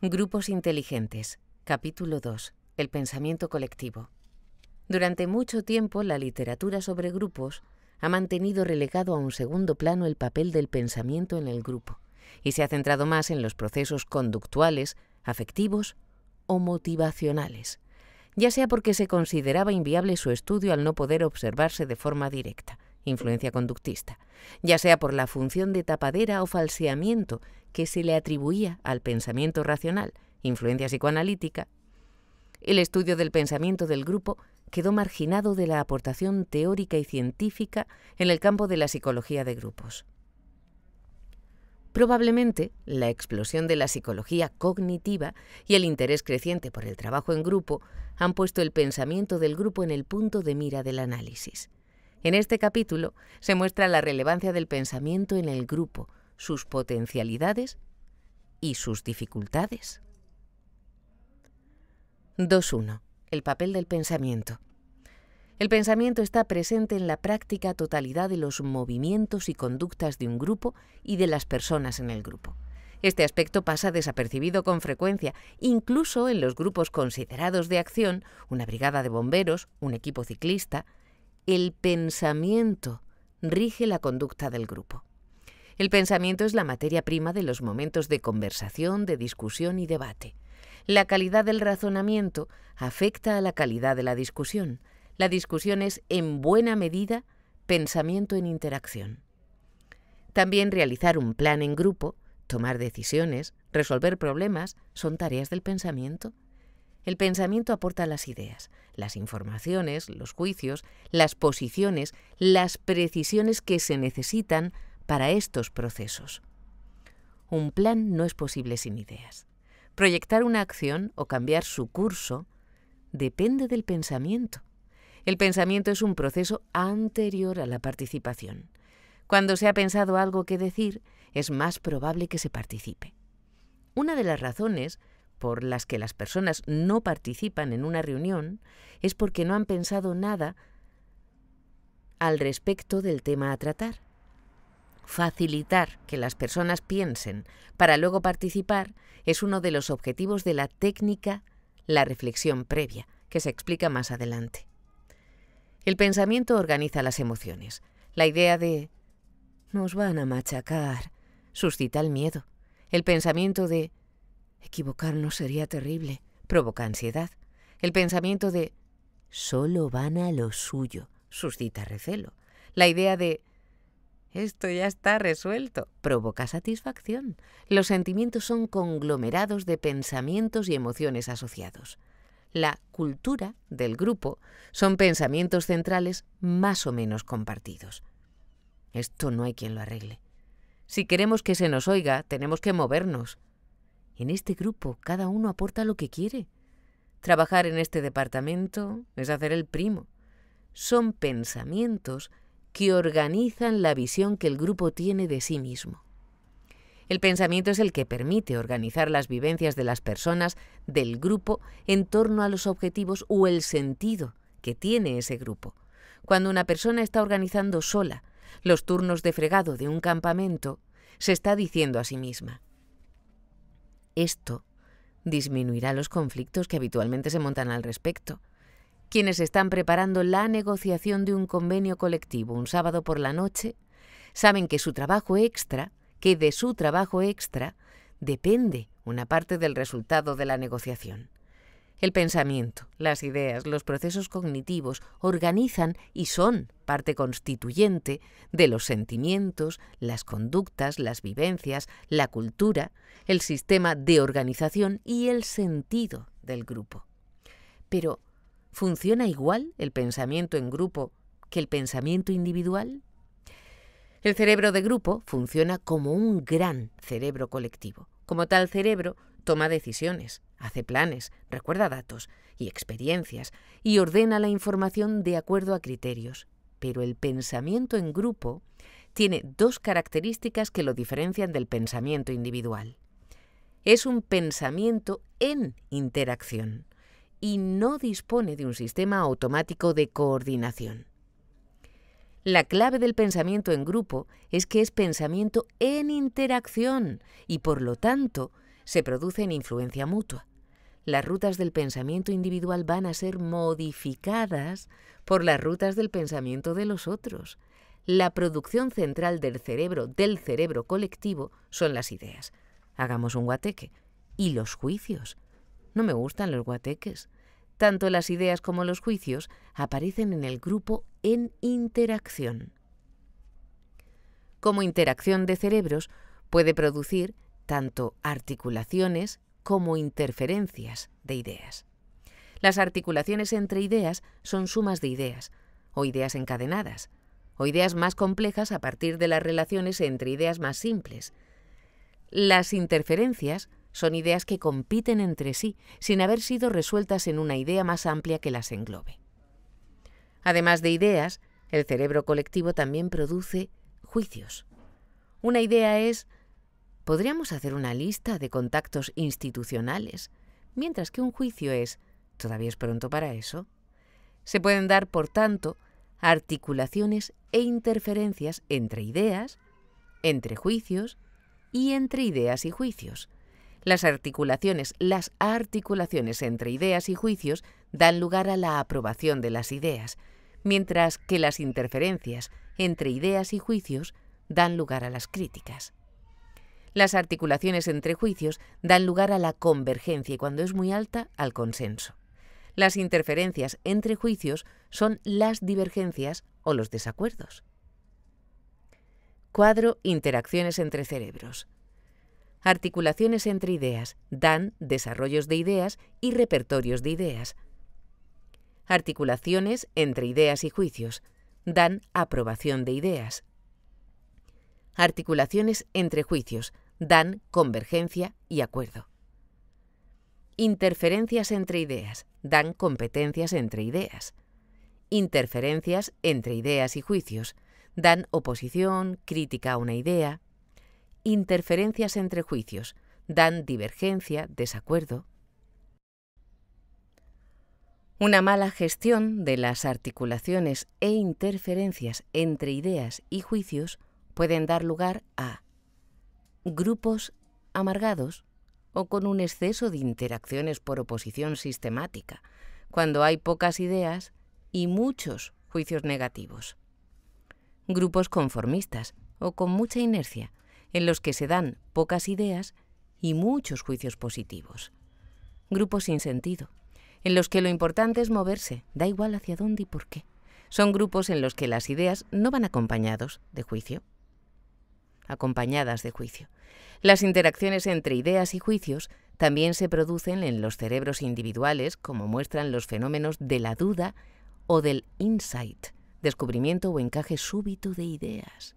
Grupos inteligentes. Capítulo 2. El pensamiento colectivo. Durante mucho tiempo la literatura sobre grupos ha mantenido relegado a un segundo plano el papel del pensamiento en el grupo y se ha centrado más en los procesos conductuales, afectivos o motivacionales, ya sea porque se consideraba inviable su estudio al no poder observarse de forma directa, influencia conductista, ya sea por la función de tapadera o falseamiento que se le atribuía al pensamiento racional, influencia psicoanalítica, el estudio del pensamiento del grupo quedó marginado de la aportación teórica y científica en el campo de la psicología de grupos. Probablemente la explosión de la psicología cognitiva y el interés creciente por el trabajo en grupo han puesto el pensamiento del grupo en el punto de mira del análisis. En este capítulo se muestra la relevancia del pensamiento en el grupo, sus potencialidades y sus dificultades. 2.1. El papel del pensamiento. El pensamiento está presente en la práctica totalidad de los movimientos y conductas de un grupo y de las personas en el grupo. Este aspecto pasa desapercibido con frecuencia, incluso en los grupos considerados de acción, una brigada de bomberos, un equipo ciclista, el pensamiento rige la conducta del grupo. El pensamiento es la materia prima de los momentos de conversación, de discusión y debate. La calidad del razonamiento afecta a la calidad de la discusión. La discusión es, en buena medida, pensamiento en interacción. También realizar un plan en grupo, tomar decisiones, resolver problemas, son tareas del pensamiento. El pensamiento aporta las ideas, las informaciones, los juicios, las posiciones, las precisiones que se necesitan para estos procesos. Un plan no es posible sin ideas. Proyectar una acción o cambiar su curso depende del pensamiento. El pensamiento es un proceso anterior a la participación. Cuando se ha pensado algo que decir, es más probable que se participe. Una de las razones por las que las personas no participan en una reunión es porque no han pensado nada al respecto del tema a tratar. Facilitar que las personas piensen para luego participar es uno de los objetivos de la técnica la reflexión previa, que se explica más adelante. El pensamiento organiza las emociones. La idea de nos van a machacar suscita el miedo. El pensamiento de Equivocarnos sería terrible. Provoca ansiedad. El pensamiento de solo van a lo suyo suscita recelo. La idea de esto ya está resuelto provoca satisfacción. Los sentimientos son conglomerados de pensamientos y emociones asociados. La cultura del grupo son pensamientos centrales más o menos compartidos. Esto no hay quien lo arregle. Si queremos que se nos oiga, tenemos que movernos. En este grupo cada uno aporta lo que quiere. Trabajar en este departamento es hacer el primo. Son pensamientos que organizan la visión que el grupo tiene de sí mismo. El pensamiento es el que permite organizar las vivencias de las personas del grupo en torno a los objetivos o el sentido que tiene ese grupo. Cuando una persona está organizando sola los turnos de fregado de un campamento, se está diciendo a sí misma, esto disminuirá los conflictos que habitualmente se montan al respecto. Quienes están preparando la negociación de un convenio colectivo un sábado por la noche saben que su trabajo extra, que de su trabajo extra, depende una parte del resultado de la negociación. El pensamiento, las ideas, los procesos cognitivos organizan y son parte constituyente de los sentimientos, las conductas, las vivencias, la cultura, el sistema de organización y el sentido del grupo. Pero, ¿funciona igual el pensamiento en grupo que el pensamiento individual? El cerebro de grupo funciona como un gran cerebro colectivo. Como tal cerebro, toma decisiones, Hace planes, recuerda datos y experiencias y ordena la información de acuerdo a criterios. Pero el pensamiento en grupo tiene dos características que lo diferencian del pensamiento individual. Es un pensamiento en interacción y no dispone de un sistema automático de coordinación. La clave del pensamiento en grupo es que es pensamiento en interacción y por lo tanto se produce en influencia mutua las rutas del pensamiento individual van a ser modificadas por las rutas del pensamiento de los otros. La producción central del cerebro, del cerebro colectivo, son las ideas. Hagamos un guateque. Y los juicios. No me gustan los guateques. Tanto las ideas como los juicios aparecen en el grupo en interacción. Como interacción de cerebros puede producir tanto articulaciones como interferencias de ideas. Las articulaciones entre ideas son sumas de ideas, o ideas encadenadas, o ideas más complejas a partir de las relaciones entre ideas más simples. Las interferencias son ideas que compiten entre sí sin haber sido resueltas en una idea más amplia que las englobe. Además de ideas, el cerebro colectivo también produce juicios. Una idea es podríamos hacer una lista de contactos institucionales, mientras que un juicio es, todavía es pronto para eso. Se pueden dar, por tanto, articulaciones e interferencias entre ideas, entre juicios y entre ideas y juicios. Las articulaciones, las articulaciones entre ideas y juicios dan lugar a la aprobación de las ideas, mientras que las interferencias entre ideas y juicios dan lugar a las críticas. Las articulaciones entre juicios dan lugar a la convergencia y cuando es muy alta, al consenso. Las interferencias entre juicios son las divergencias o los desacuerdos. Cuadro Interacciones entre cerebros. Articulaciones entre ideas dan desarrollos de ideas y repertorios de ideas. Articulaciones entre ideas y juicios dan aprobación de ideas articulaciones entre juicios, dan convergencia y acuerdo. Interferencias entre ideas, dan competencias entre ideas. Interferencias entre ideas y juicios, dan oposición, crítica a una idea. Interferencias entre juicios, dan divergencia, desacuerdo. Una mala gestión de las articulaciones e interferencias entre ideas y juicios pueden dar lugar a grupos amargados o con un exceso de interacciones por oposición sistemática, cuando hay pocas ideas y muchos juicios negativos. Grupos conformistas o con mucha inercia, en los que se dan pocas ideas y muchos juicios positivos. Grupos sin sentido, en los que lo importante es moverse, da igual hacia dónde y por qué. Son grupos en los que las ideas no van acompañados de juicio acompañadas de juicio. Las interacciones entre ideas y juicios también se producen en los cerebros individuales, como muestran los fenómenos de la duda o del insight, descubrimiento o encaje súbito de ideas.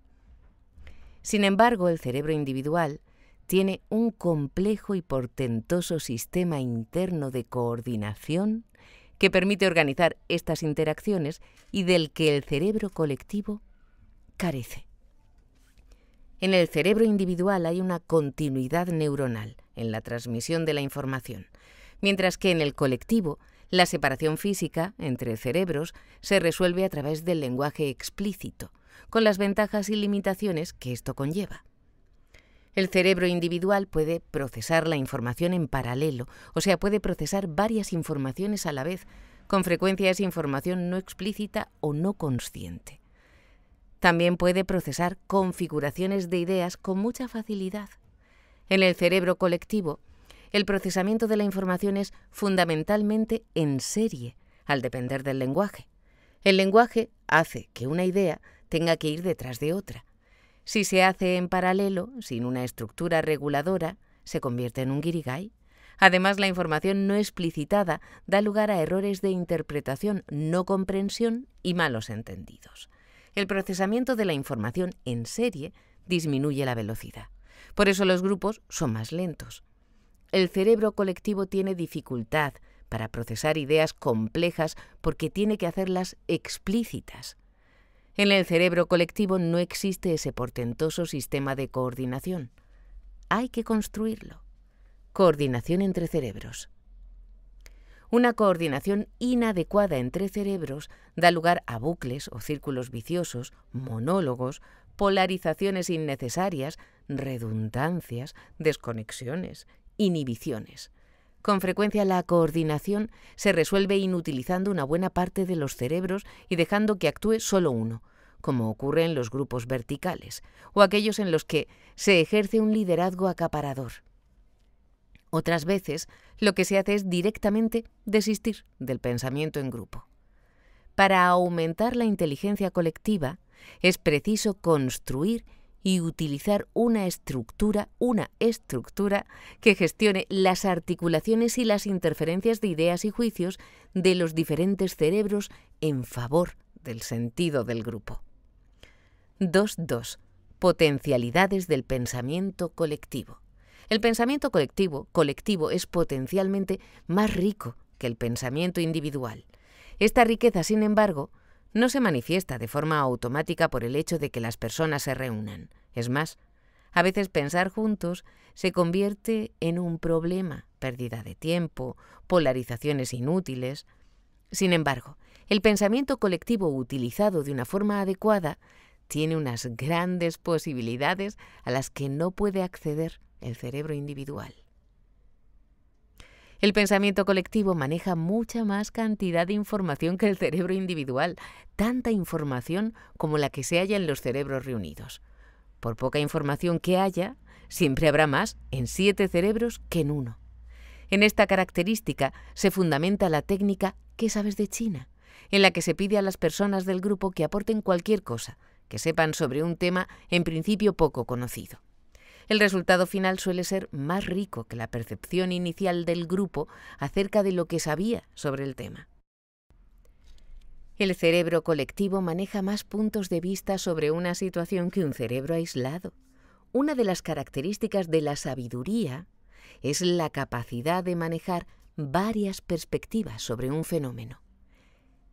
Sin embargo, el cerebro individual tiene un complejo y portentoso sistema interno de coordinación que permite organizar estas interacciones y del que el cerebro colectivo carece. En el cerebro individual hay una continuidad neuronal en la transmisión de la información, mientras que en el colectivo la separación física entre cerebros se resuelve a través del lenguaje explícito, con las ventajas y limitaciones que esto conlleva. El cerebro individual puede procesar la información en paralelo, o sea, puede procesar varias informaciones a la vez. Con frecuencia es información no explícita o no consciente. También puede procesar configuraciones de ideas con mucha facilidad. En el cerebro colectivo, el procesamiento de la información es fundamentalmente en serie, al depender del lenguaje. El lenguaje hace que una idea tenga que ir detrás de otra. Si se hace en paralelo, sin una estructura reguladora, se convierte en un guirigay. Además, la información no explicitada da lugar a errores de interpretación, no comprensión y malos entendidos el procesamiento de la información en serie disminuye la velocidad. Por eso los grupos son más lentos. El cerebro colectivo tiene dificultad para procesar ideas complejas porque tiene que hacerlas explícitas. En el cerebro colectivo no existe ese portentoso sistema de coordinación. Hay que construirlo. Coordinación entre cerebros. Una coordinación inadecuada entre cerebros da lugar a bucles o círculos viciosos, monólogos, polarizaciones innecesarias, redundancias, desconexiones, inhibiciones. Con frecuencia la coordinación se resuelve inutilizando una buena parte de los cerebros y dejando que actúe solo uno, como ocurre en los grupos verticales, o aquellos en los que se ejerce un liderazgo acaparador. Otras veces, lo que se hace es directamente desistir del pensamiento en grupo. Para aumentar la inteligencia colectiva, es preciso construir y utilizar una estructura, una estructura que gestione las articulaciones y las interferencias de ideas y juicios de los diferentes cerebros en favor del sentido del grupo. 2.2. Potencialidades del pensamiento colectivo. El pensamiento colectivo, colectivo es potencialmente más rico que el pensamiento individual. Esta riqueza, sin embargo, no se manifiesta de forma automática por el hecho de que las personas se reúnan. Es más, a veces pensar juntos se convierte en un problema, pérdida de tiempo, polarizaciones inútiles. Sin embargo, el pensamiento colectivo utilizado de una forma adecuada tiene unas grandes posibilidades a las que no puede acceder el cerebro individual. El pensamiento colectivo maneja mucha más cantidad de información que el cerebro individual, tanta información como la que se halla en los cerebros reunidos. Por poca información que haya, siempre habrá más en siete cerebros que en uno. En esta característica se fundamenta la técnica ¿Qué sabes de China?, en la que se pide a las personas del grupo que aporten cualquier cosa, que sepan sobre un tema en principio poco conocido. El resultado final suele ser más rico que la percepción inicial del grupo acerca de lo que sabía sobre el tema. El cerebro colectivo maneja más puntos de vista sobre una situación que un cerebro aislado. Una de las características de la sabiduría es la capacidad de manejar varias perspectivas sobre un fenómeno.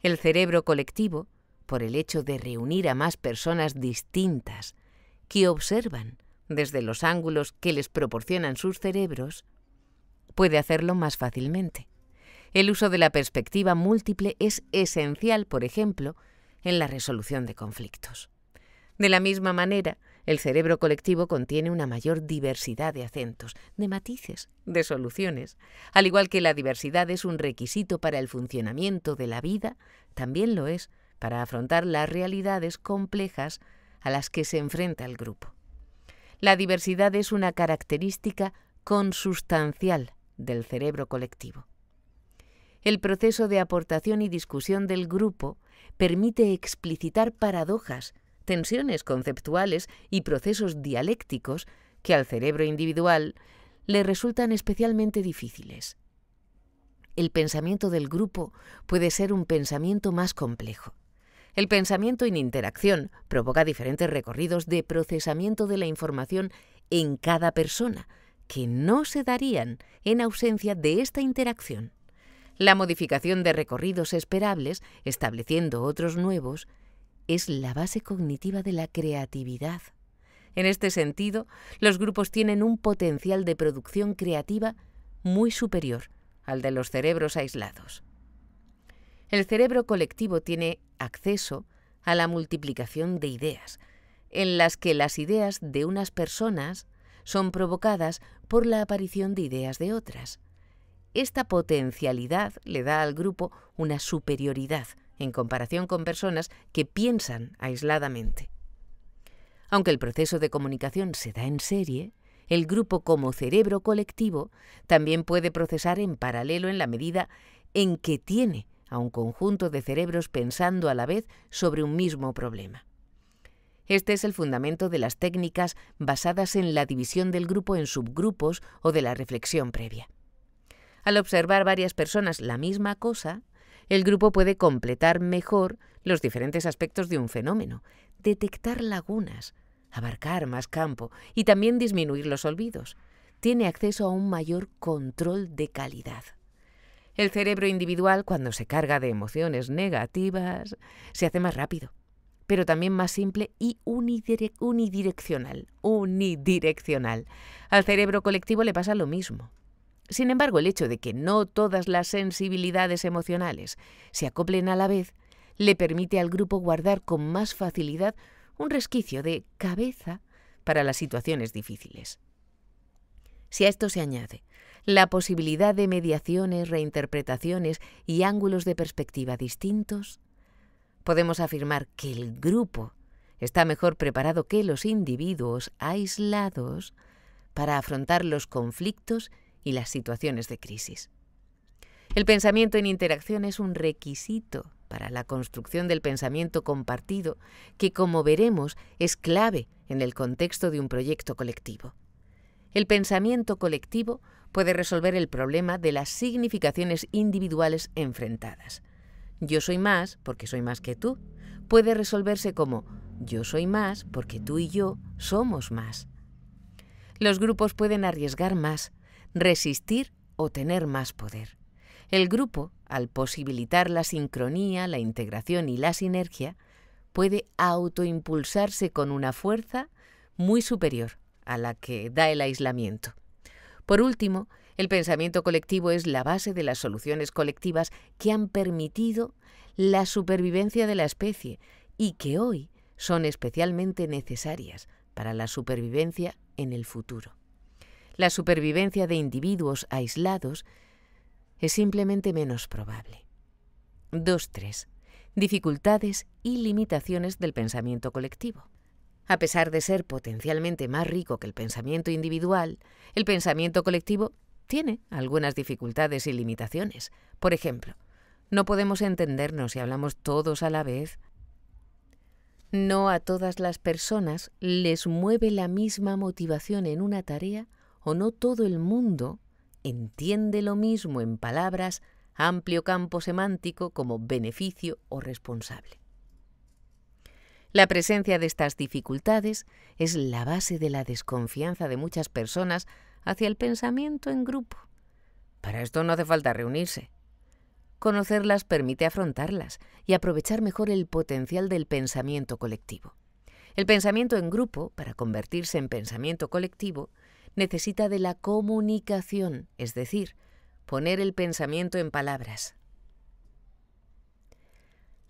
El cerebro colectivo, por el hecho de reunir a más personas distintas que observan desde los ángulos que les proporcionan sus cerebros, puede hacerlo más fácilmente. El uso de la perspectiva múltiple es esencial, por ejemplo, en la resolución de conflictos. De la misma manera, el cerebro colectivo contiene una mayor diversidad de acentos, de matices, de soluciones. Al igual que la diversidad es un requisito para el funcionamiento de la vida, también lo es para afrontar las realidades complejas a las que se enfrenta el grupo. La diversidad es una característica consustancial del cerebro colectivo. El proceso de aportación y discusión del grupo permite explicitar paradojas, tensiones conceptuales y procesos dialécticos que al cerebro individual le resultan especialmente difíciles. El pensamiento del grupo puede ser un pensamiento más complejo. El pensamiento en interacción provoca diferentes recorridos de procesamiento de la información en cada persona, que no se darían en ausencia de esta interacción. La modificación de recorridos esperables, estableciendo otros nuevos, es la base cognitiva de la creatividad. En este sentido, los grupos tienen un potencial de producción creativa muy superior al de los cerebros aislados. El cerebro colectivo tiene acceso a la multiplicación de ideas, en las que las ideas de unas personas son provocadas por la aparición de ideas de otras. Esta potencialidad le da al grupo una superioridad en comparación con personas que piensan aisladamente. Aunque el proceso de comunicación se da en serie, el grupo como cerebro colectivo también puede procesar en paralelo en la medida en que tiene a un conjunto de cerebros pensando a la vez sobre un mismo problema. Este es el fundamento de las técnicas basadas en la división del grupo en subgrupos o de la reflexión previa. Al observar varias personas la misma cosa, el grupo puede completar mejor los diferentes aspectos de un fenómeno, detectar lagunas, abarcar más campo y también disminuir los olvidos. Tiene acceso a un mayor control de calidad. El cerebro individual, cuando se carga de emociones negativas, se hace más rápido, pero también más simple y unidireccional. Unidireccional. Al cerebro colectivo le pasa lo mismo. Sin embargo, el hecho de que no todas las sensibilidades emocionales se acoplen a la vez le permite al grupo guardar con más facilidad un resquicio de cabeza para las situaciones difíciles. Si a esto se añade la posibilidad de mediaciones, reinterpretaciones y ángulos de perspectiva distintos, podemos afirmar que el grupo está mejor preparado que los individuos aislados para afrontar los conflictos y las situaciones de crisis. El pensamiento en interacción es un requisito para la construcción del pensamiento compartido que, como veremos, es clave en el contexto de un proyecto colectivo. El pensamiento colectivo puede resolver el problema de las significaciones individuales enfrentadas. Yo soy más porque soy más que tú puede resolverse como yo soy más porque tú y yo somos más. Los grupos pueden arriesgar más, resistir o tener más poder. El grupo, al posibilitar la sincronía, la integración y la sinergia, puede autoimpulsarse con una fuerza muy superior a la que da el aislamiento. Por último, el pensamiento colectivo es la base de las soluciones colectivas que han permitido la supervivencia de la especie y que hoy son especialmente necesarias para la supervivencia en el futuro. La supervivencia de individuos aislados es simplemente menos probable. 2.3. Dificultades y limitaciones del pensamiento colectivo. A pesar de ser potencialmente más rico que el pensamiento individual, el pensamiento colectivo tiene algunas dificultades y limitaciones. Por ejemplo, no podemos entendernos si hablamos todos a la vez. No a todas las personas les mueve la misma motivación en una tarea o no todo el mundo entiende lo mismo en palabras amplio campo semántico como beneficio o responsable. La presencia de estas dificultades es la base de la desconfianza de muchas personas hacia el pensamiento en grupo. Para esto no hace falta reunirse. Conocerlas permite afrontarlas y aprovechar mejor el potencial del pensamiento colectivo. El pensamiento en grupo, para convertirse en pensamiento colectivo, necesita de la comunicación, es decir, poner el pensamiento en palabras,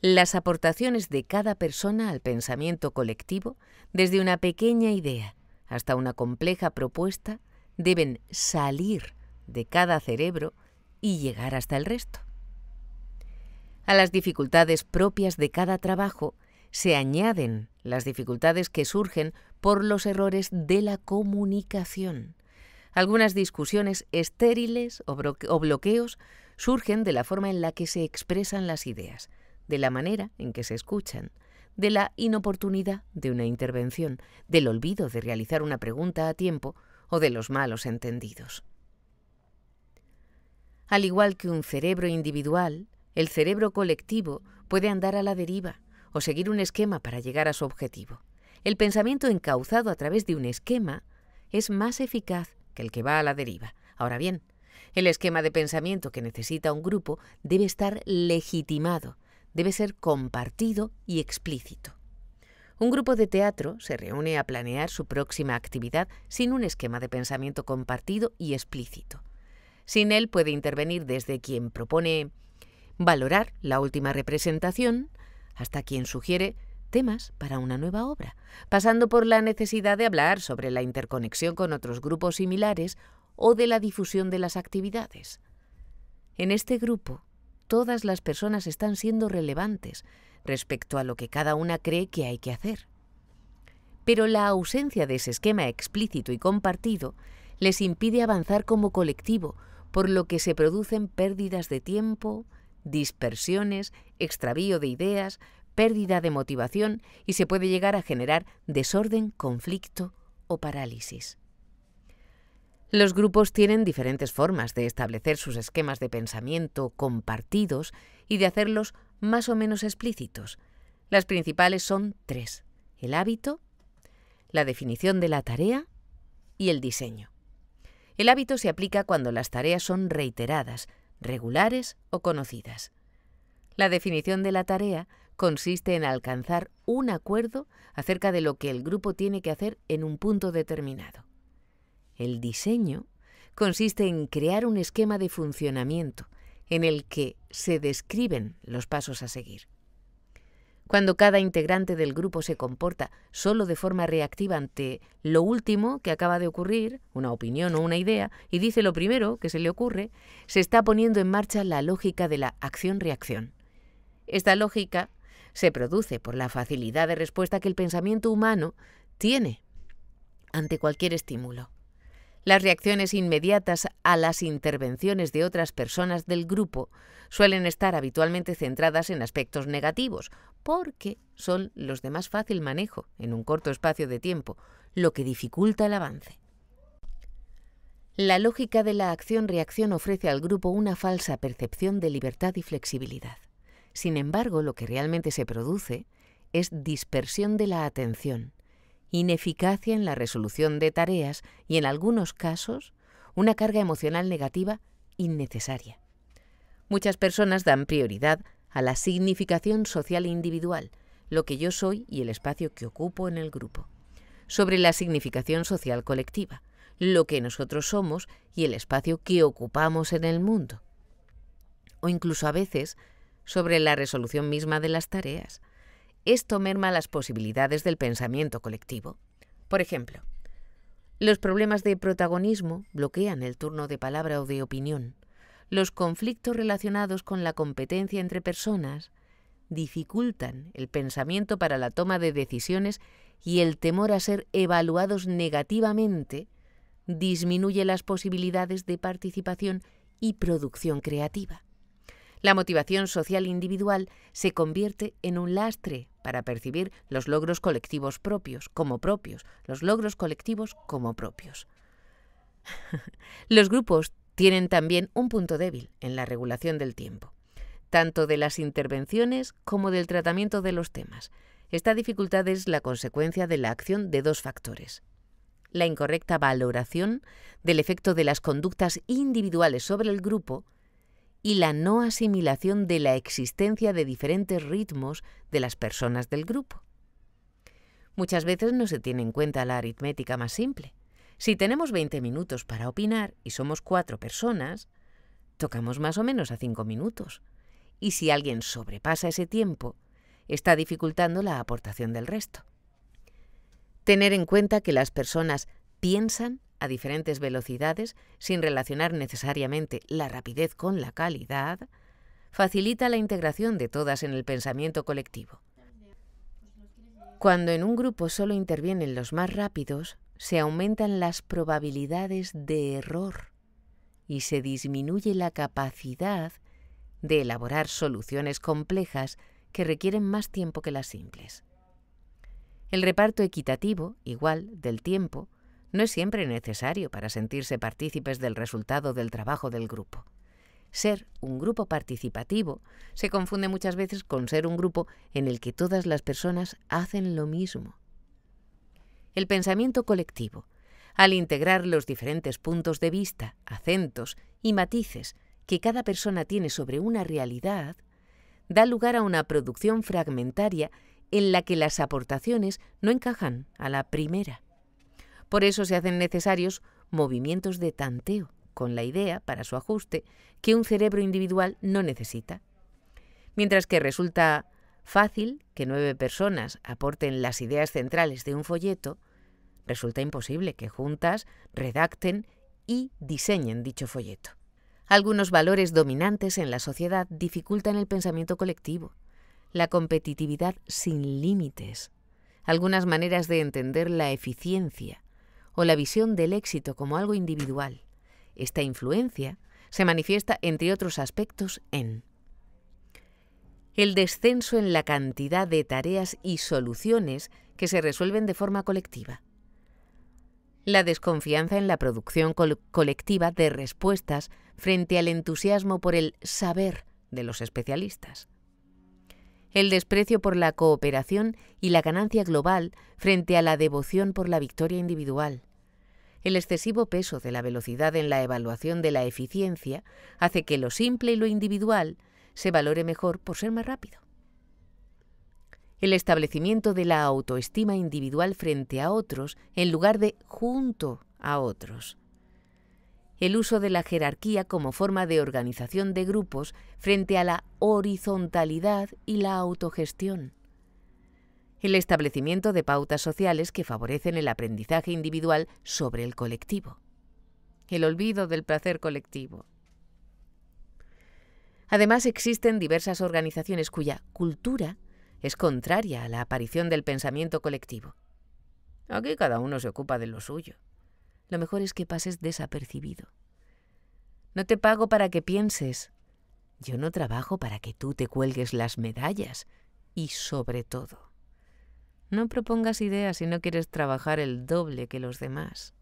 las aportaciones de cada persona al pensamiento colectivo, desde una pequeña idea hasta una compleja propuesta, deben salir de cada cerebro y llegar hasta el resto. A las dificultades propias de cada trabajo se añaden las dificultades que surgen por los errores de la comunicación. Algunas discusiones estériles o, bloqueos surgen de la forma en la que se expresan las ideas, de la manera en que se escuchan, de la inoportunidad de una intervención, del olvido de realizar una pregunta a tiempo o de los malos entendidos. Al igual que un cerebro individual, el cerebro colectivo puede andar a la deriva o seguir un esquema para llegar a su objetivo. El pensamiento encauzado a través de un esquema es más eficaz que el que va a la deriva. Ahora bien, el esquema de pensamiento que necesita un grupo debe estar legitimado debe ser compartido y explícito. Un grupo de teatro se reúne a planear su próxima actividad sin un esquema de pensamiento compartido y explícito. Sin él puede intervenir desde quien propone valorar la última representación hasta quien sugiere temas para una nueva obra, pasando por la necesidad de hablar sobre la interconexión con otros grupos similares o de la difusión de las actividades. En este grupo todas las personas están siendo relevantes respecto a lo que cada una cree que hay que hacer. Pero la ausencia de ese esquema explícito y compartido les impide avanzar como colectivo, por lo que se producen pérdidas de tiempo, dispersiones, extravío de ideas, pérdida de motivación y se puede llegar a generar desorden, conflicto o parálisis. Los grupos tienen diferentes formas de establecer sus esquemas de pensamiento compartidos y de hacerlos más o menos explícitos. Las principales son tres, el hábito, la definición de la tarea y el diseño. El hábito se aplica cuando las tareas son reiteradas, regulares o conocidas. La definición de la tarea consiste en alcanzar un acuerdo acerca de lo que el grupo tiene que hacer en un punto determinado. El diseño consiste en crear un esquema de funcionamiento en el que se describen los pasos a seguir. Cuando cada integrante del grupo se comporta solo de forma reactiva ante lo último que acaba de ocurrir, una opinión o una idea, y dice lo primero que se le ocurre, se está poniendo en marcha la lógica de la acción-reacción. Esta lógica se produce por la facilidad de respuesta que el pensamiento humano tiene ante cualquier estímulo. Las reacciones inmediatas a las intervenciones de otras personas del grupo suelen estar habitualmente centradas en aspectos negativos, porque son los de más fácil manejo en un corto espacio de tiempo, lo que dificulta el avance. La lógica de la acción-reacción ofrece al grupo una falsa percepción de libertad y flexibilidad. Sin embargo, lo que realmente se produce es dispersión de la atención, ineficacia en la resolución de tareas y, en algunos casos, una carga emocional negativa innecesaria. Muchas personas dan prioridad a la significación social individual, lo que yo soy y el espacio que ocupo en el grupo, sobre la significación social colectiva, lo que nosotros somos y el espacio que ocupamos en el mundo, o incluso a veces sobre la resolución misma de las tareas, esto merma las posibilidades del pensamiento colectivo. Por ejemplo, los problemas de protagonismo bloquean el turno de palabra o de opinión. Los conflictos relacionados con la competencia entre personas dificultan el pensamiento para la toma de decisiones y el temor a ser evaluados negativamente disminuye las posibilidades de participación y producción creativa. La motivación social individual se convierte en un lastre para percibir los logros colectivos propios como propios, los logros colectivos como propios. los grupos tienen también un punto débil en la regulación del tiempo, tanto de las intervenciones como del tratamiento de los temas. Esta dificultad es la consecuencia de la acción de dos factores, la incorrecta valoración del efecto de las conductas individuales sobre el grupo y la no asimilación de la existencia de diferentes ritmos de las personas del grupo. Muchas veces no se tiene en cuenta la aritmética más simple. Si tenemos 20 minutos para opinar y somos cuatro personas, tocamos más o menos a cinco minutos. Y si alguien sobrepasa ese tiempo, está dificultando la aportación del resto. Tener en cuenta que las personas piensan a diferentes velocidades sin relacionar necesariamente la rapidez con la calidad, facilita la integración de todas en el pensamiento colectivo. Cuando en un grupo solo intervienen los más rápidos, se aumentan las probabilidades de error y se disminuye la capacidad de elaborar soluciones complejas que requieren más tiempo que las simples. El reparto equitativo, igual, del tiempo, no es siempre necesario para sentirse partícipes del resultado del trabajo del grupo. Ser un grupo participativo se confunde muchas veces con ser un grupo en el que todas las personas hacen lo mismo. El pensamiento colectivo, al integrar los diferentes puntos de vista, acentos y matices que cada persona tiene sobre una realidad, da lugar a una producción fragmentaria en la que las aportaciones no encajan a la primera. Por eso se hacen necesarios movimientos de tanteo, con la idea, para su ajuste, que un cerebro individual no necesita. Mientras que resulta fácil que nueve personas aporten las ideas centrales de un folleto, resulta imposible que juntas redacten y diseñen dicho folleto. Algunos valores dominantes en la sociedad dificultan el pensamiento colectivo, la competitividad sin límites, algunas maneras de entender la eficiencia, o la visión del éxito como algo individual. Esta influencia se manifiesta, entre otros aspectos, en el descenso en la cantidad de tareas y soluciones que se resuelven de forma colectiva, la desconfianza en la producción colectiva de respuestas frente al entusiasmo por el saber de los especialistas, el desprecio por la cooperación y la ganancia global frente a la devoción por la victoria individual, el excesivo peso de la velocidad en la evaluación de la eficiencia hace que lo simple y lo individual se valore mejor por ser más rápido. El establecimiento de la autoestima individual frente a otros en lugar de junto a otros. El uso de la jerarquía como forma de organización de grupos frente a la horizontalidad y la autogestión el establecimiento de pautas sociales que favorecen el aprendizaje individual sobre el colectivo, el olvido del placer colectivo. Además, existen diversas organizaciones cuya cultura es contraria a la aparición del pensamiento colectivo. Aquí cada uno se ocupa de lo suyo. Lo mejor es que pases desapercibido. No te pago para que pienses. Yo no trabajo para que tú te cuelgues las medallas. Y sobre todo, no propongas ideas si no quieres trabajar el doble que los demás.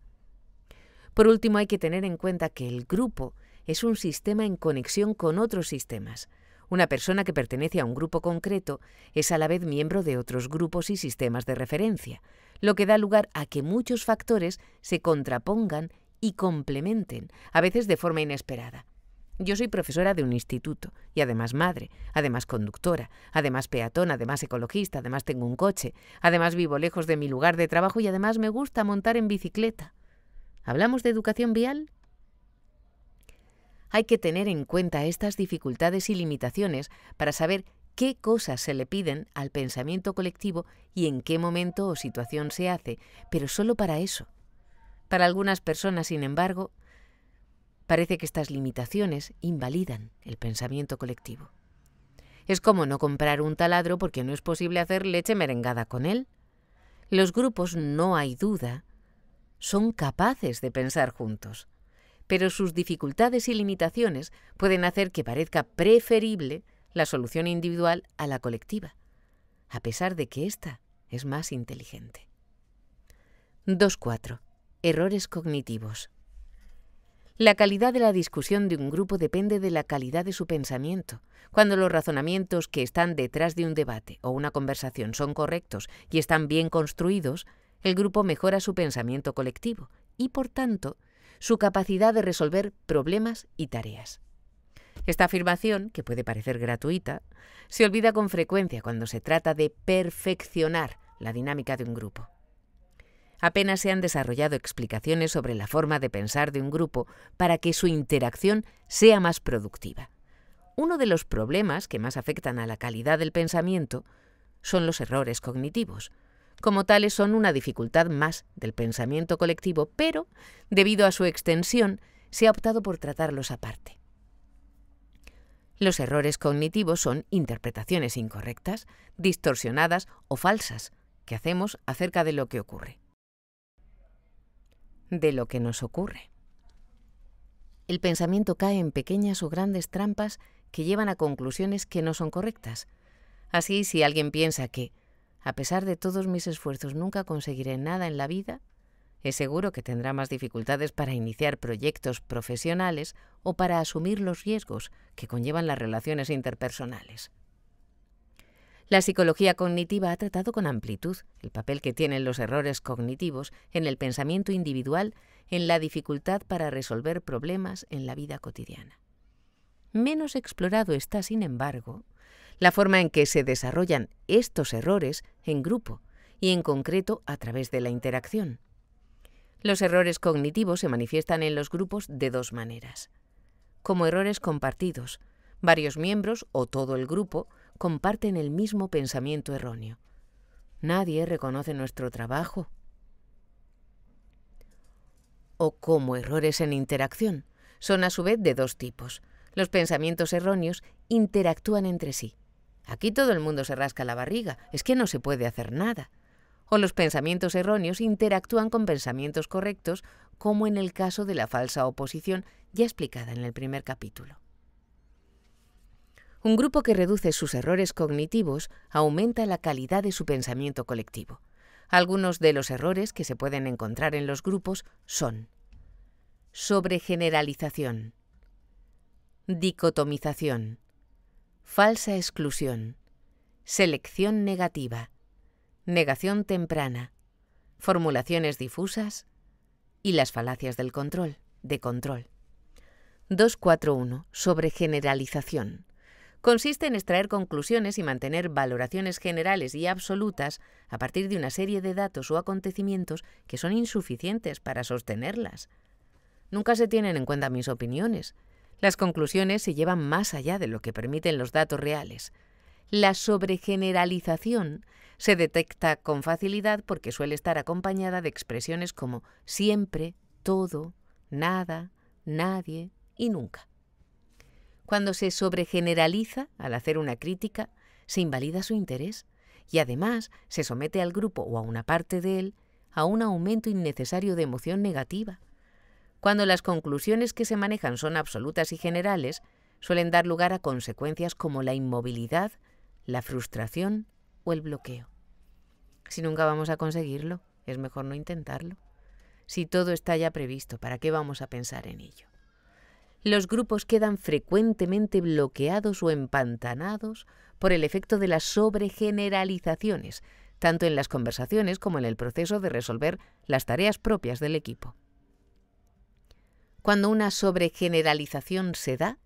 Por último, hay que tener en cuenta que el grupo es un sistema en conexión con otros sistemas. Una persona que pertenece a un grupo concreto es a la vez miembro de otros grupos y sistemas de referencia, lo que da lugar a que muchos factores se contrapongan y complementen, a veces de forma inesperada. Yo soy profesora de un instituto y además madre, además conductora, además peatón, además ecologista, además tengo un coche, además vivo lejos de mi lugar de trabajo y además me gusta montar en bicicleta. ¿Hablamos de educación vial? Hay que tener en cuenta estas dificultades y limitaciones para saber qué cosas se le piden al pensamiento colectivo y en qué momento o situación se hace, pero solo para eso. Para algunas personas, sin embargo, Parece que estas limitaciones invalidan el pensamiento colectivo. Es como no comprar un taladro porque no es posible hacer leche merengada con él. Los grupos, no hay duda, son capaces de pensar juntos, pero sus dificultades y limitaciones pueden hacer que parezca preferible la solución individual a la colectiva, a pesar de que ésta es más inteligente. 2.4. Errores cognitivos. La calidad de la discusión de un grupo depende de la calidad de su pensamiento. Cuando los razonamientos que están detrás de un debate o una conversación son correctos y están bien construidos, el grupo mejora su pensamiento colectivo y, por tanto, su capacidad de resolver problemas y tareas. Esta afirmación, que puede parecer gratuita, se olvida con frecuencia cuando se trata de perfeccionar la dinámica de un grupo. Apenas se han desarrollado explicaciones sobre la forma de pensar de un grupo para que su interacción sea más productiva. Uno de los problemas que más afectan a la calidad del pensamiento son los errores cognitivos. Como tales son una dificultad más del pensamiento colectivo, pero, debido a su extensión, se ha optado por tratarlos aparte. Los errores cognitivos son interpretaciones incorrectas, distorsionadas o falsas que hacemos acerca de lo que ocurre de lo que nos ocurre. El pensamiento cae en pequeñas o grandes trampas que llevan a conclusiones que no son correctas. Así, si alguien piensa que, a pesar de todos mis esfuerzos, nunca conseguiré nada en la vida, es seguro que tendrá más dificultades para iniciar proyectos profesionales o para asumir los riesgos que conllevan las relaciones interpersonales. La psicología cognitiva ha tratado con amplitud el papel que tienen los errores cognitivos en el pensamiento individual, en la dificultad para resolver problemas en la vida cotidiana. Menos explorado está, sin embargo, la forma en que se desarrollan estos errores en grupo y en concreto a través de la interacción. Los errores cognitivos se manifiestan en los grupos de dos maneras. Como errores compartidos, varios miembros o todo el grupo comparten el mismo pensamiento erróneo. Nadie reconoce nuestro trabajo. O como errores en interacción. Son a su vez de dos tipos. Los pensamientos erróneos interactúan entre sí. Aquí todo el mundo se rasca la barriga, es que no se puede hacer nada. O los pensamientos erróneos interactúan con pensamientos correctos, como en el caso de la falsa oposición ya explicada en el primer capítulo un grupo que reduce sus errores cognitivos aumenta la calidad de su pensamiento colectivo. Algunos de los errores que se pueden encontrar en los grupos son sobregeneralización, dicotomización, falsa exclusión, selección negativa, negación temprana, formulaciones difusas y las falacias del control, de control. 241. Sobregeneralización consiste en extraer conclusiones y mantener valoraciones generales y absolutas a partir de una serie de datos o acontecimientos que son insuficientes para sostenerlas. Nunca se tienen en cuenta mis opiniones. Las conclusiones se llevan más allá de lo que permiten los datos reales. La sobregeneralización se detecta con facilidad porque suele estar acompañada de expresiones como siempre, todo, nada, nadie y nunca. Cuando se sobregeneraliza al hacer una crítica, se invalida su interés y además se somete al grupo o a una parte de él a un aumento innecesario de emoción negativa. Cuando las conclusiones que se manejan son absolutas y generales, suelen dar lugar a consecuencias como la inmovilidad, la frustración o el bloqueo. Si nunca vamos a conseguirlo, es mejor no intentarlo. Si todo está ya previsto, ¿para qué vamos a pensar en ello? los grupos quedan frecuentemente bloqueados o empantanados por el efecto de las sobregeneralizaciones, tanto en las conversaciones como en el proceso de resolver las tareas propias del equipo. Cuando una sobregeneralización se da,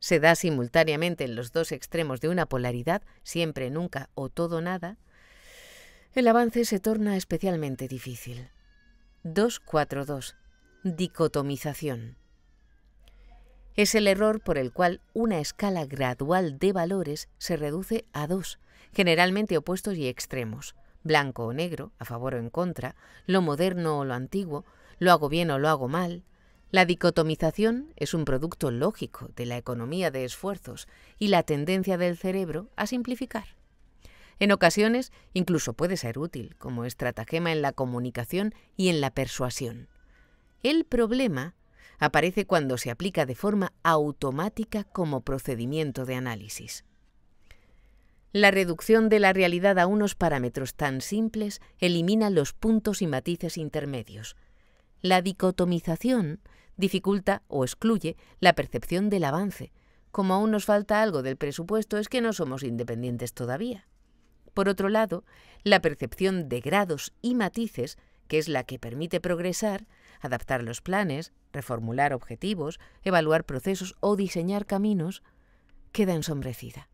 se da simultáneamente en los dos extremos de una polaridad, siempre, nunca o todo nada, el avance se torna especialmente difícil. 242. Dicotomización. Es el error por el cual una escala gradual de valores se reduce a dos, generalmente opuestos y extremos, blanco o negro, a favor o en contra, lo moderno o lo antiguo, lo hago bien o lo hago mal. La dicotomización es un producto lógico de la economía de esfuerzos y la tendencia del cerebro a simplificar. En ocasiones incluso puede ser útil como estratagema en la comunicación y en la persuasión. El problema aparece cuando se aplica de forma automática como procedimiento de análisis. La reducción de la realidad a unos parámetros tan simples elimina los puntos y matices intermedios. La dicotomización dificulta o excluye la percepción del avance. Como aún nos falta algo del presupuesto es que no somos independientes todavía. Por otro lado, la percepción de grados y matices, que es la que permite progresar, adaptar los planes, reformular objetivos, evaluar procesos o diseñar caminos, queda ensombrecida.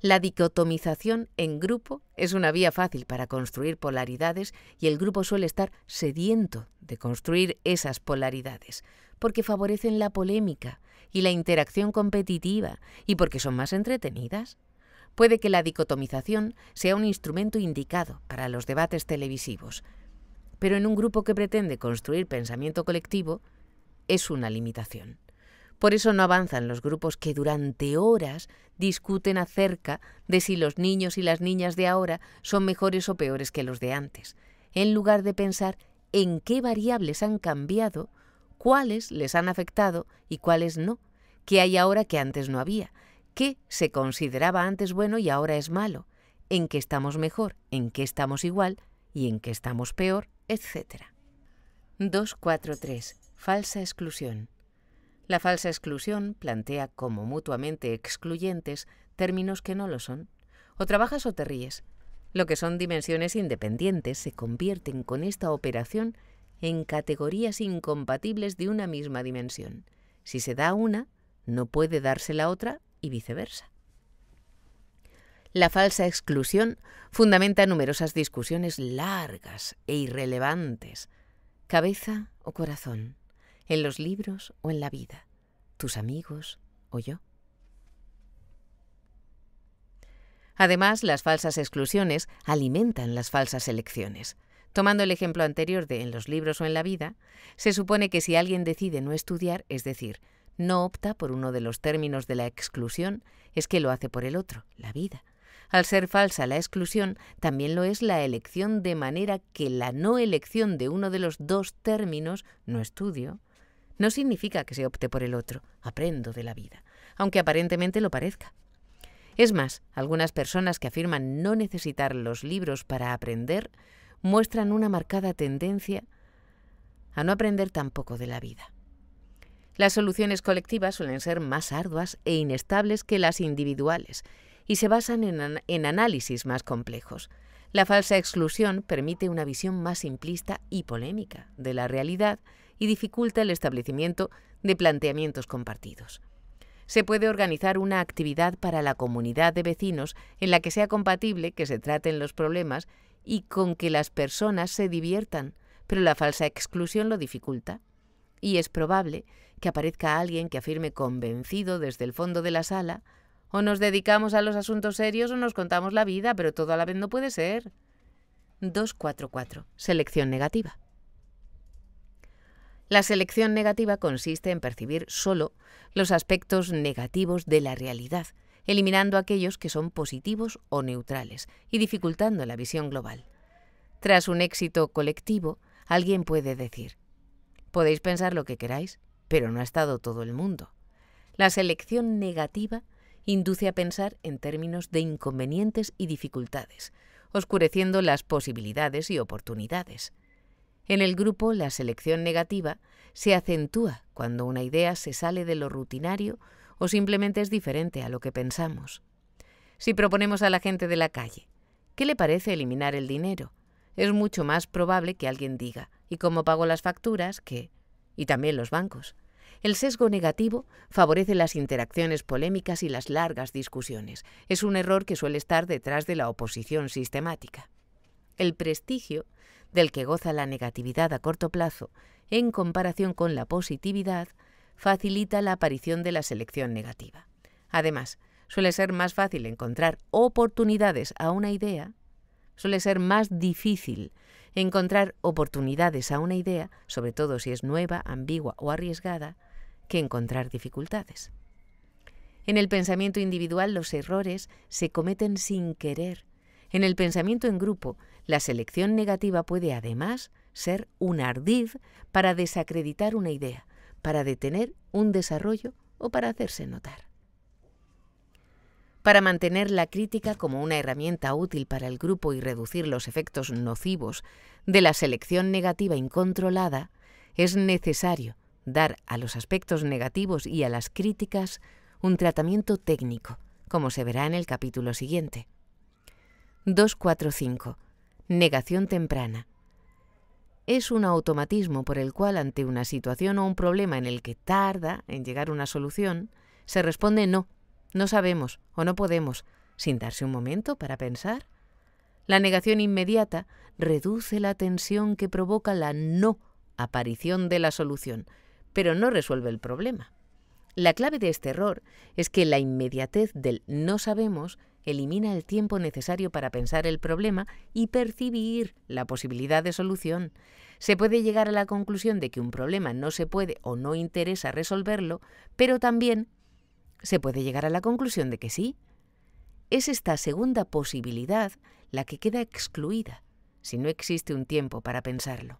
La dicotomización en grupo es una vía fácil para construir polaridades y el grupo suele estar sediento de construir esas polaridades, porque favorecen la polémica y la interacción competitiva y porque son más entretenidas. Puede que la dicotomización sea un instrumento indicado para los debates televisivos, pero en un grupo que pretende construir pensamiento colectivo, es una limitación. Por eso no avanzan los grupos que durante horas discuten acerca de si los niños y las niñas de ahora son mejores o peores que los de antes, en lugar de pensar en qué variables han cambiado, cuáles les han afectado y cuáles no, qué hay ahora que antes no había, qué se consideraba antes bueno y ahora es malo, en qué estamos mejor, en qué estamos igual y en qué estamos peor etc. 243. Falsa exclusión. La falsa exclusión plantea como mutuamente excluyentes términos que no lo son. O trabajas o te ríes. Lo que son dimensiones independientes se convierten con esta operación en categorías incompatibles de una misma dimensión. Si se da una, no puede darse la otra y viceversa la falsa exclusión fundamenta numerosas discusiones largas e irrelevantes. Cabeza o corazón, en los libros o en la vida, tus amigos o yo. Además, las falsas exclusiones alimentan las falsas elecciones. Tomando el ejemplo anterior de en los libros o en la vida, se supone que si alguien decide no estudiar, es decir, no opta por uno de los términos de la exclusión, es que lo hace por el otro, la vida al ser falsa la exclusión, también lo es la elección de manera que la no elección de uno de los dos términos, no estudio, no significa que se opte por el otro, aprendo de la vida, aunque aparentemente lo parezca. Es más, algunas personas que afirman no necesitar los libros para aprender muestran una marcada tendencia a no aprender tampoco de la vida. Las soluciones colectivas suelen ser más arduas e inestables que las individuales y se basan en, en análisis más complejos. La falsa exclusión permite una visión más simplista y polémica de la realidad y dificulta el establecimiento de planteamientos compartidos. Se puede organizar una actividad para la comunidad de vecinos en la que sea compatible que se traten los problemas y con que las personas se diviertan, pero la falsa exclusión lo dificulta. Y es probable que aparezca alguien que afirme convencido desde el fondo de la sala o nos dedicamos a los asuntos serios o nos contamos la vida, pero todo a la vez no puede ser. 244. Selección negativa. La selección negativa consiste en percibir solo los aspectos negativos de la realidad, eliminando aquellos que son positivos o neutrales y dificultando la visión global. Tras un éxito colectivo, alguien puede decir, podéis pensar lo que queráis, pero no ha estado todo el mundo. La selección negativa induce a pensar en términos de inconvenientes y dificultades, oscureciendo las posibilidades y oportunidades. En el grupo, la selección negativa se acentúa cuando una idea se sale de lo rutinario o simplemente es diferente a lo que pensamos. Si proponemos a la gente de la calle, ¿qué le parece eliminar el dinero? Es mucho más probable que alguien diga, ¿y cómo pago las facturas? que... y también los bancos. El sesgo negativo favorece las interacciones polémicas y las largas discusiones. Es un error que suele estar detrás de la oposición sistemática. El prestigio del que goza la negatividad a corto plazo, en comparación con la positividad, facilita la aparición de la selección negativa. Además, suele ser más fácil encontrar oportunidades a una idea, suele ser más difícil encontrar oportunidades a una idea, sobre todo si es nueva, ambigua o arriesgada, que encontrar dificultades. En el pensamiento individual los errores se cometen sin querer. En el pensamiento en grupo, la selección negativa puede además ser un ardid para desacreditar una idea, para detener un desarrollo o para hacerse notar. Para mantener la crítica como una herramienta útil para el grupo y reducir los efectos nocivos de la selección negativa incontrolada, es necesario dar a los aspectos negativos y a las críticas un tratamiento técnico, como se verá en el capítulo siguiente. 245. Negación temprana. Es un automatismo por el cual ante una situación o un problema en el que tarda en llegar una solución, se responde no, no sabemos o no podemos, sin darse un momento para pensar. La negación inmediata reduce la tensión que provoca la no aparición de la solución, pero no resuelve el problema. La clave de este error es que la inmediatez del no sabemos elimina el tiempo necesario para pensar el problema y percibir la posibilidad de solución. Se puede llegar a la conclusión de que un problema no se puede o no interesa resolverlo, pero también se puede llegar a la conclusión de que sí. Es esta segunda posibilidad la que queda excluida si no existe un tiempo para pensarlo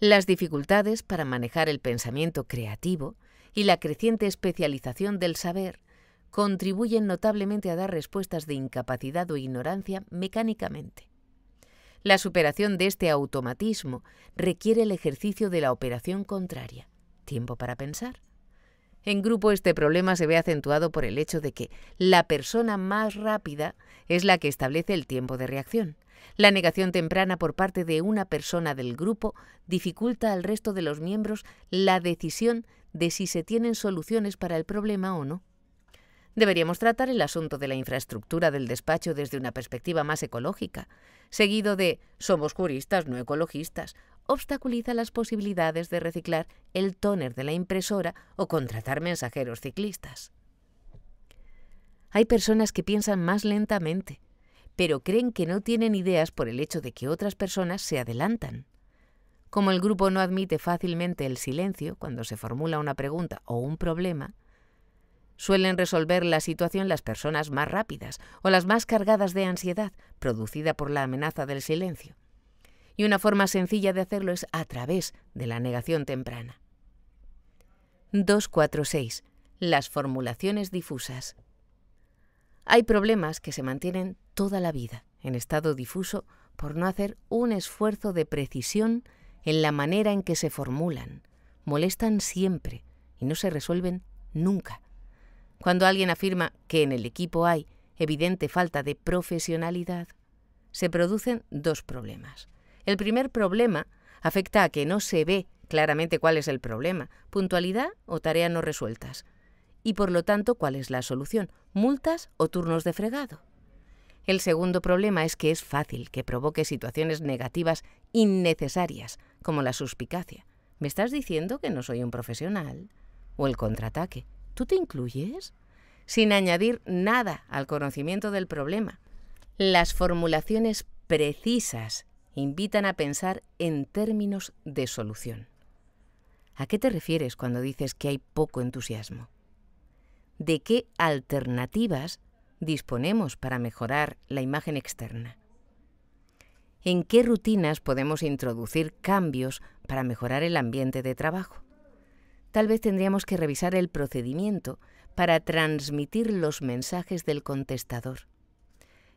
las dificultades para manejar el pensamiento creativo y la creciente especialización del saber contribuyen notablemente a dar respuestas de incapacidad o ignorancia mecánicamente. La superación de este automatismo requiere el ejercicio de la operación contraria, tiempo para pensar. En grupo este problema se ve acentuado por el hecho de que la persona más rápida es la que establece el tiempo de reacción, la negación temprana por parte de una persona del grupo dificulta al resto de los miembros la decisión de si se tienen soluciones para el problema o no. Deberíamos tratar el asunto de la infraestructura del despacho desde una perspectiva más ecológica, seguido de somos juristas, no ecologistas, obstaculiza las posibilidades de reciclar el tóner de la impresora o contratar mensajeros ciclistas. Hay personas que piensan más lentamente, pero creen que no tienen ideas por el hecho de que otras personas se adelantan. Como el grupo no admite fácilmente el silencio cuando se formula una pregunta o un problema, suelen resolver la situación las personas más rápidas o las más cargadas de ansiedad producida por la amenaza del silencio. Y una forma sencilla de hacerlo es a través de la negación temprana. 246. Las formulaciones difusas. Hay problemas que se mantienen toda la vida en estado difuso por no hacer un esfuerzo de precisión en la manera en que se formulan. Molestan siempre y no se resuelven nunca. Cuando alguien afirma que en el equipo hay evidente falta de profesionalidad, se producen dos problemas. El primer problema afecta a que no se ve claramente cuál es el problema, puntualidad o tareas no resueltas y por lo tanto, ¿cuál es la solución? ¿Multas o turnos de fregado? El segundo problema es que es fácil que provoque situaciones negativas innecesarias, como la suspicacia. ¿Me estás diciendo que no soy un profesional? O el contraataque. ¿Tú te incluyes? Sin añadir nada al conocimiento del problema. Las formulaciones precisas invitan a pensar en términos de solución. ¿A qué te refieres cuando dices que hay poco entusiasmo? de qué alternativas disponemos para mejorar la imagen externa. ¿En qué rutinas podemos introducir cambios para mejorar el ambiente de trabajo? Tal vez tendríamos que revisar el procedimiento para transmitir los mensajes del contestador.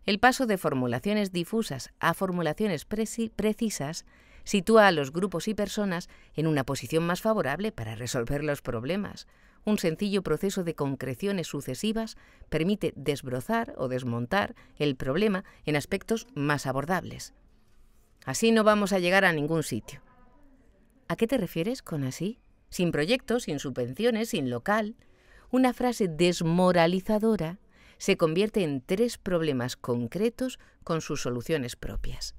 El paso de formulaciones difusas a formulaciones precisas sitúa a los grupos y personas en una posición más favorable para resolver los problemas, un sencillo proceso de concreciones sucesivas permite desbrozar o desmontar el problema en aspectos más abordables. Así no vamos a llegar a ningún sitio. ¿A qué te refieres con así? Sin proyectos, sin subvenciones, sin local. Una frase desmoralizadora se convierte en tres problemas concretos con sus soluciones propias.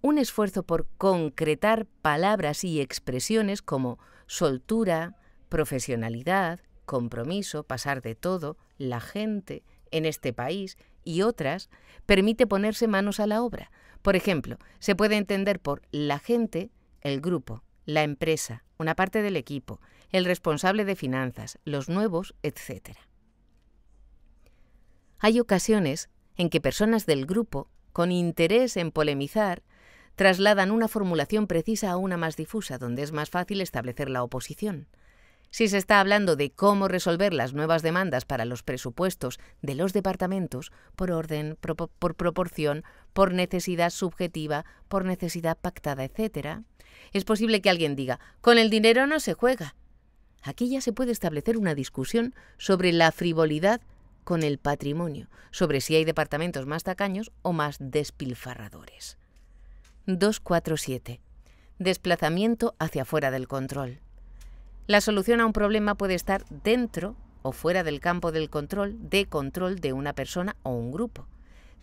Un esfuerzo por concretar palabras y expresiones como soltura, Profesionalidad, compromiso, pasar de todo, la gente en este país y otras, permite ponerse manos a la obra. Por ejemplo, se puede entender por la gente el grupo, la empresa, una parte del equipo, el responsable de finanzas, los nuevos, etc. Hay ocasiones en que personas del grupo, con interés en polemizar, trasladan una formulación precisa a una más difusa, donde es más fácil establecer la oposición. Si se está hablando de cómo resolver las nuevas demandas para los presupuestos de los departamentos, por orden, por proporción, por necesidad subjetiva, por necesidad pactada, etc., es posible que alguien diga, con el dinero no se juega. Aquí ya se puede establecer una discusión sobre la frivolidad con el patrimonio, sobre si hay departamentos más tacaños o más despilfarradores. 247. Desplazamiento hacia fuera del control. La solución a un problema puede estar dentro o fuera del campo del control de control de una persona o un grupo.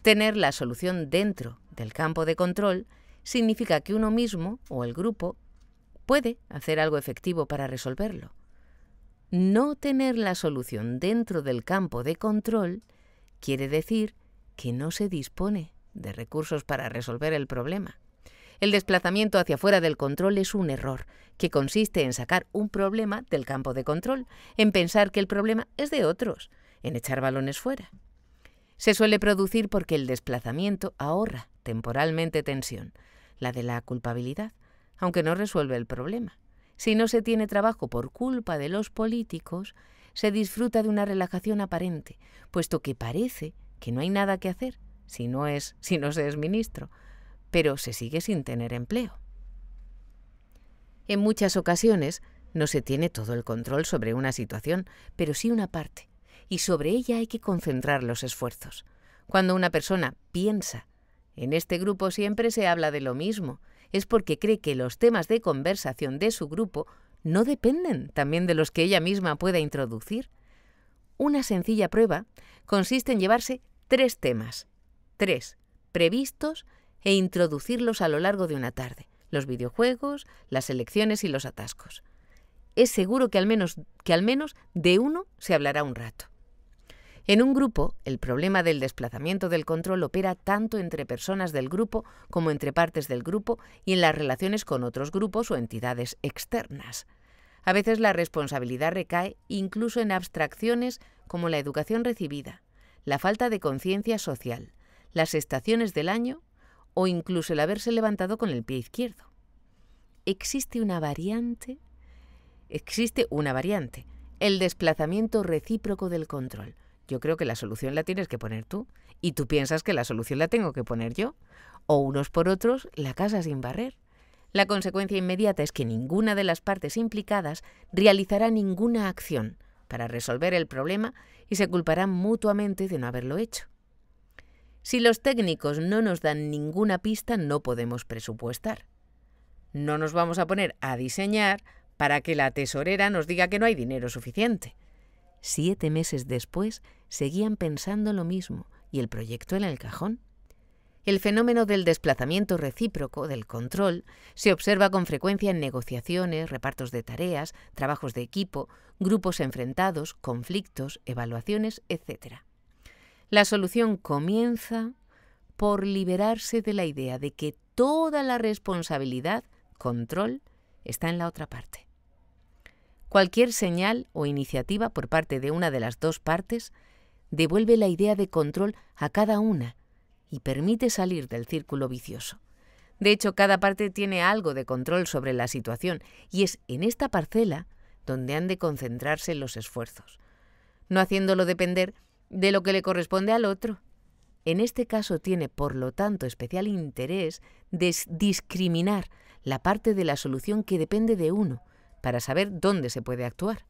Tener la solución dentro del campo de control significa que uno mismo o el grupo puede hacer algo efectivo para resolverlo. No tener la solución dentro del campo de control quiere decir que no se dispone de recursos para resolver el problema. El desplazamiento hacia fuera del control es un error, que consiste en sacar un problema del campo de control, en pensar que el problema es de otros, en echar balones fuera. Se suele producir porque el desplazamiento ahorra temporalmente tensión, la de la culpabilidad, aunque no resuelve el problema. Si no se tiene trabajo por culpa de los políticos, se disfruta de una relajación aparente, puesto que parece que no hay nada que hacer si no es si no se es ministro, pero se sigue sin tener empleo. En muchas ocasiones no se tiene todo el control sobre una situación, pero sí una parte, y sobre ella hay que concentrar los esfuerzos. Cuando una persona piensa, en este grupo siempre se habla de lo mismo, es porque cree que los temas de conversación de su grupo no dependen también de los que ella misma pueda introducir. Una sencilla prueba consiste en llevarse tres temas, tres previstos e introducirlos a lo largo de una tarde, los videojuegos, las elecciones y los atascos. Es seguro que al menos, que al menos de uno se hablará un rato. En un grupo, el problema del desplazamiento del control opera tanto entre personas del grupo como entre partes del grupo y en las relaciones con otros grupos o entidades externas. A veces la responsabilidad recae incluso en abstracciones como la educación recibida, la falta de conciencia social, las estaciones del año o incluso el haberse levantado con el pie izquierdo. Existe una variante, existe una variante, el desplazamiento recíproco del control. Yo creo que la solución la tienes que poner tú y tú piensas que la solución la tengo que poner yo, o unos por otros la casa sin barrer. La consecuencia inmediata es que ninguna de las partes implicadas realizará ninguna acción para resolver el problema y se culparán mutuamente de no haberlo hecho. Si los técnicos no nos dan ninguna pista, no podemos presupuestar. No nos vamos a poner a diseñar para que la tesorera nos diga que no hay dinero suficiente. Siete meses después, seguían pensando lo mismo y el proyecto en el cajón. El fenómeno del desplazamiento recíproco, del control, se observa con frecuencia en negociaciones, repartos de tareas, trabajos de equipo, grupos enfrentados, conflictos, evaluaciones, etc. La solución comienza por liberarse de la idea de que toda la responsabilidad, control, está en la otra parte. Cualquier señal o iniciativa por parte de una de las dos partes devuelve la idea de control a cada una y permite salir del círculo vicioso. De hecho, cada parte tiene algo de control sobre la situación y es en esta parcela donde han de concentrarse los esfuerzos, no haciéndolo depender de lo que le corresponde al otro. En este caso tiene, por lo tanto, especial interés discriminar la parte de la solución que depende de uno para saber dónde se puede actuar.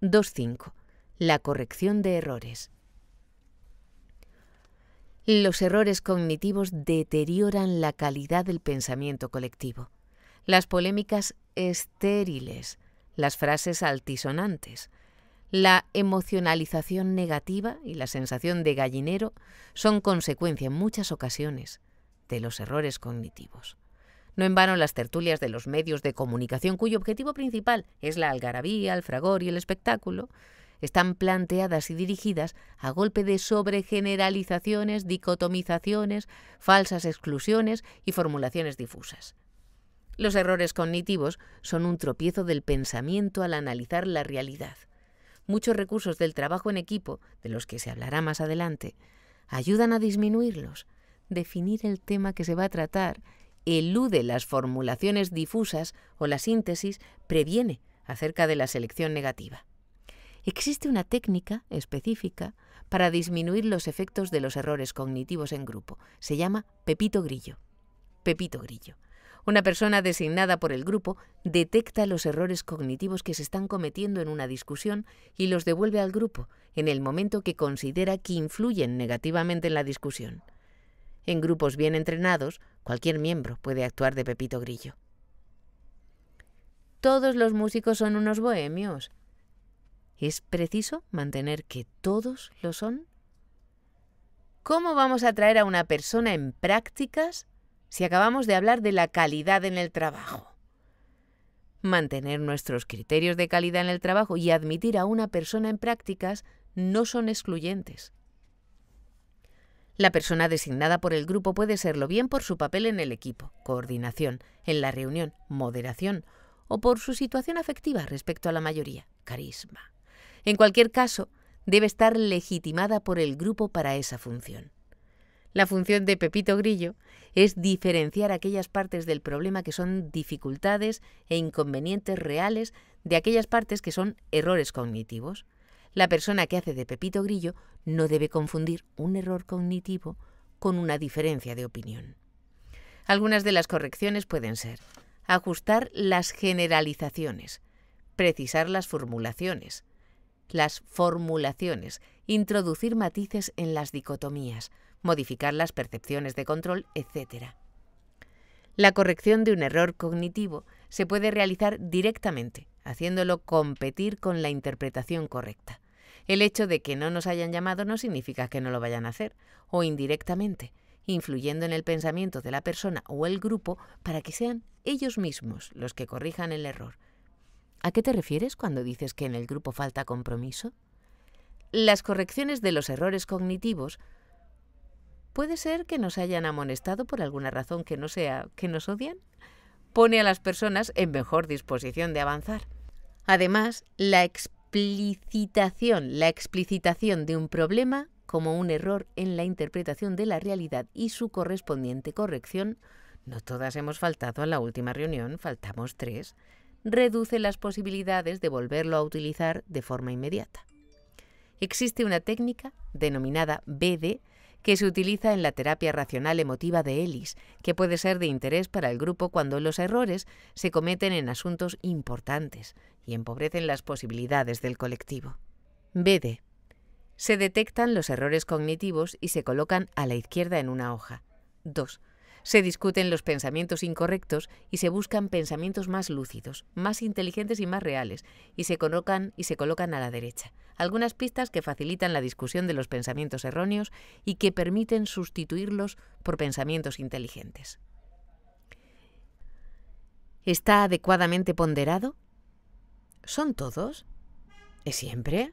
2.5. La corrección de errores. Los errores cognitivos deterioran la calidad del pensamiento colectivo. Las polémicas estériles, las frases altisonantes, la emocionalización negativa y la sensación de gallinero son consecuencia en muchas ocasiones de los errores cognitivos. No en vano las tertulias de los medios de comunicación, cuyo objetivo principal es la algarabía, el fragor y el espectáculo, están planteadas y dirigidas a golpe de sobregeneralizaciones, dicotomizaciones, falsas exclusiones y formulaciones difusas. Los errores cognitivos son un tropiezo del pensamiento al analizar la realidad muchos recursos del trabajo en equipo, de los que se hablará más adelante, ayudan a disminuirlos. Definir el tema que se va a tratar elude las formulaciones difusas o la síntesis, previene acerca de la selección negativa. Existe una técnica específica para disminuir los efectos de los errores cognitivos en grupo. Se llama Pepito Grillo. Pepito Grillo una persona designada por el grupo detecta los errores cognitivos que se están cometiendo en una discusión y los devuelve al grupo en el momento que considera que influyen negativamente en la discusión. En grupos bien entrenados, cualquier miembro puede actuar de Pepito Grillo. Todos los músicos son unos bohemios. ¿Es preciso mantener que todos lo son? ¿Cómo vamos a traer a una persona en prácticas si acabamos de hablar de la calidad en el trabajo? Mantener nuestros criterios de calidad en el trabajo y admitir a una persona en prácticas no son excluyentes. La persona designada por el grupo puede serlo bien por su papel en el equipo, coordinación, en la reunión, moderación, o por su situación afectiva respecto a la mayoría, carisma. En cualquier caso, debe estar legitimada por el grupo para esa función. La función de Pepito Grillo es diferenciar aquellas partes del problema que son dificultades e inconvenientes reales de aquellas partes que son errores cognitivos. La persona que hace de Pepito Grillo no debe confundir un error cognitivo con una diferencia de opinión. Algunas de las correcciones pueden ser ajustar las generalizaciones, precisar las formulaciones, las formulaciones, introducir matices en las dicotomías, modificar las percepciones de control, etc. La corrección de un error cognitivo se puede realizar directamente, haciéndolo competir con la interpretación correcta. El hecho de que no nos hayan llamado no significa que no lo vayan a hacer, o indirectamente, influyendo en el pensamiento de la persona o el grupo para que sean ellos mismos los que corrijan el error. ¿A qué te refieres cuando dices que en el grupo falta compromiso? Las correcciones de los errores cognitivos Puede ser que nos hayan amonestado por alguna razón que no sea que nos odian. Pone a las personas en mejor disposición de avanzar. Además, la explicitación, la explicitación de un problema como un error en la interpretación de la realidad y su correspondiente corrección, no todas hemos faltado a la última reunión, faltamos tres, reduce las posibilidades de volverlo a utilizar de forma inmediata. Existe una técnica denominada BD que se utiliza en la terapia racional emotiva de Ellis, que puede ser de interés para el grupo cuando los errores se cometen en asuntos importantes y empobrecen las posibilidades del colectivo. BD. Se detectan los errores cognitivos y se colocan a la izquierda en una hoja. 2. Se discuten los pensamientos incorrectos y se buscan pensamientos más lúcidos, más inteligentes y más reales, y se colocan, y se colocan a la derecha. Algunas pistas que facilitan la discusión de los pensamientos erróneos y que permiten sustituirlos por pensamientos inteligentes. ¿Está adecuadamente ponderado? ¿Son todos? ¿Es siempre?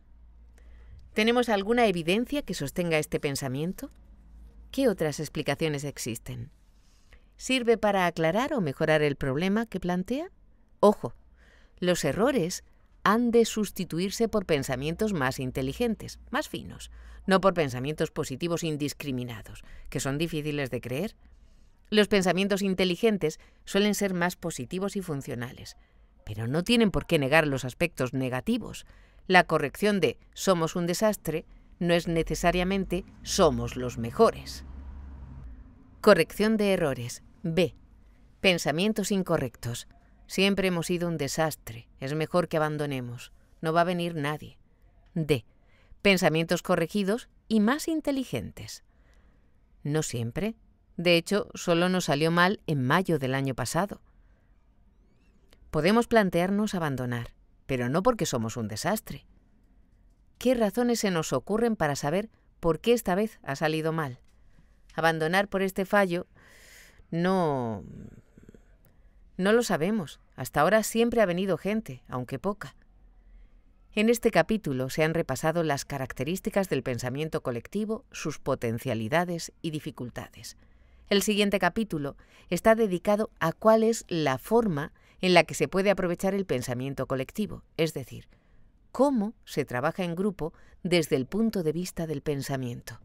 ¿Tenemos alguna evidencia que sostenga este pensamiento? ¿Qué otras explicaciones existen? sirve para aclarar o mejorar el problema que plantea. Ojo, los errores han de sustituirse por pensamientos más inteligentes, más finos, no por pensamientos positivos indiscriminados, que son difíciles de creer. Los pensamientos inteligentes suelen ser más positivos y funcionales, pero no tienen por qué negar los aspectos negativos. La corrección de somos un desastre no es necesariamente somos los mejores. Corrección de errores. B. Pensamientos incorrectos. Siempre hemos sido un desastre. Es mejor que abandonemos. No va a venir nadie. D. Pensamientos corregidos y más inteligentes. No siempre. De hecho, solo nos salió mal en mayo del año pasado. Podemos plantearnos abandonar, pero no porque somos un desastre. ¿Qué razones se nos ocurren para saber por qué esta vez ha salido mal? Abandonar por este fallo no... No lo sabemos. Hasta ahora siempre ha venido gente, aunque poca. En este capítulo se han repasado las características del pensamiento colectivo, sus potencialidades y dificultades. El siguiente capítulo está dedicado a cuál es la forma en la que se puede aprovechar el pensamiento colectivo, es decir, cómo se trabaja en grupo desde el punto de vista del pensamiento.